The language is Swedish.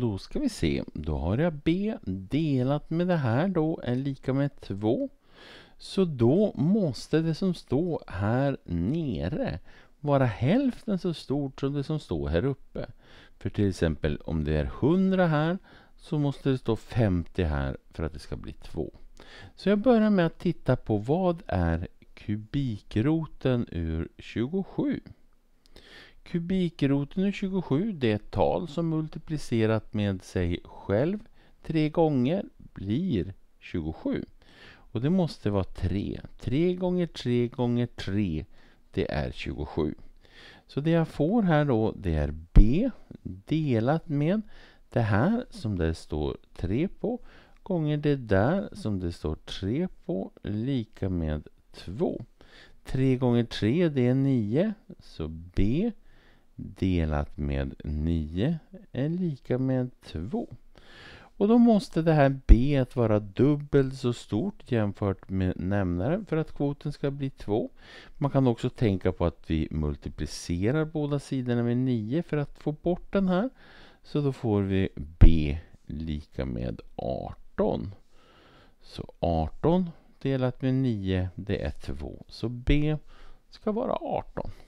Då ska vi se. Då har jag B delat med det här då är lika med 2. Så då måste det som står här nere vara hälften så stort som det som står här uppe. För till exempel om det är 100 här så måste det stå 50 här för att det ska bli 2. Så jag börjar med att titta på vad är kubikroten ur 27? Kubikroten är 27 det är ett tal som multiplicerat med sig själv tre gånger blir 27. Och det måste vara 3. 3 gånger 3 gånger 3 det är 27. Så det jag får här då det är B delat med det här som det står 3 på gånger det där som det står 3 på lika med 2. 3 gånger 3 det är 9 så B delat med 9 är lika med 2. Och då måste det här b vara dubbelt så stort jämfört med nämnaren för att kvoten ska bli 2. Man kan också tänka på att vi multiplicerar båda sidorna med 9 för att få bort den här. Så då får vi b lika med 18. Så 18 delat med 9 det är 2. Så b ska vara 18.